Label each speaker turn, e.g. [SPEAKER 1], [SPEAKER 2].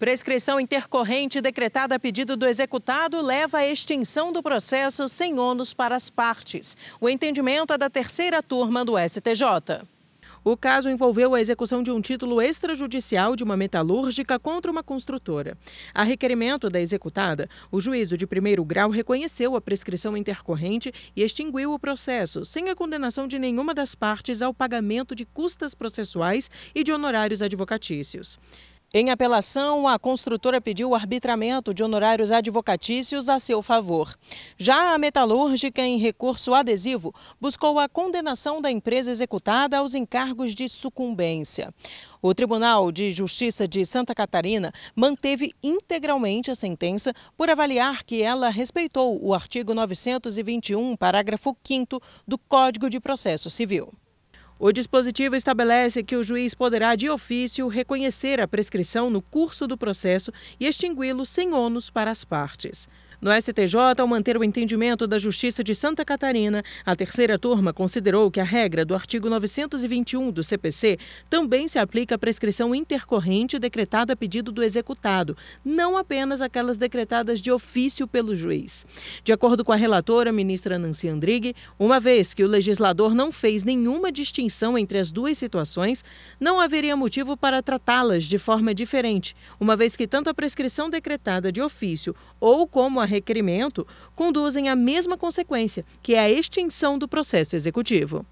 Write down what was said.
[SPEAKER 1] Prescrição intercorrente decretada a pedido do executado leva à extinção do processo sem ônus para as partes. O entendimento é da terceira turma do STJ. O caso envolveu a execução de um título extrajudicial de uma metalúrgica contra uma construtora. A requerimento da executada, o juízo de primeiro grau reconheceu a prescrição intercorrente e extinguiu o processo, sem a condenação de nenhuma das partes ao pagamento de custas processuais e de honorários advocatícios. Em apelação, a construtora pediu o arbitramento de honorários advocatícios a seu favor. Já a metalúrgica, em recurso adesivo, buscou a condenação da empresa executada aos encargos de sucumbência. O Tribunal de Justiça de Santa Catarina manteve integralmente a sentença por avaliar que ela respeitou o artigo 921, parágrafo 5 do Código de Processo Civil. O dispositivo estabelece que o juiz poderá, de ofício, reconhecer a prescrição no curso do processo e extingui-lo sem ônus para as partes. No STJ, ao manter o entendimento da Justiça de Santa Catarina, a terceira turma considerou que a regra do artigo 921 do CPC também se aplica à prescrição intercorrente decretada a pedido do executado, não apenas aquelas decretadas de ofício pelo juiz. De acordo com a relatora, ministra Nancy Andrighi, uma vez que o legislador não fez nenhuma distinção entre as duas situações, não haveria motivo para tratá-las de forma diferente, uma vez que tanto a prescrição decretada de ofício ou como a requerimento conduzem à mesma consequência, que é a extinção do processo executivo.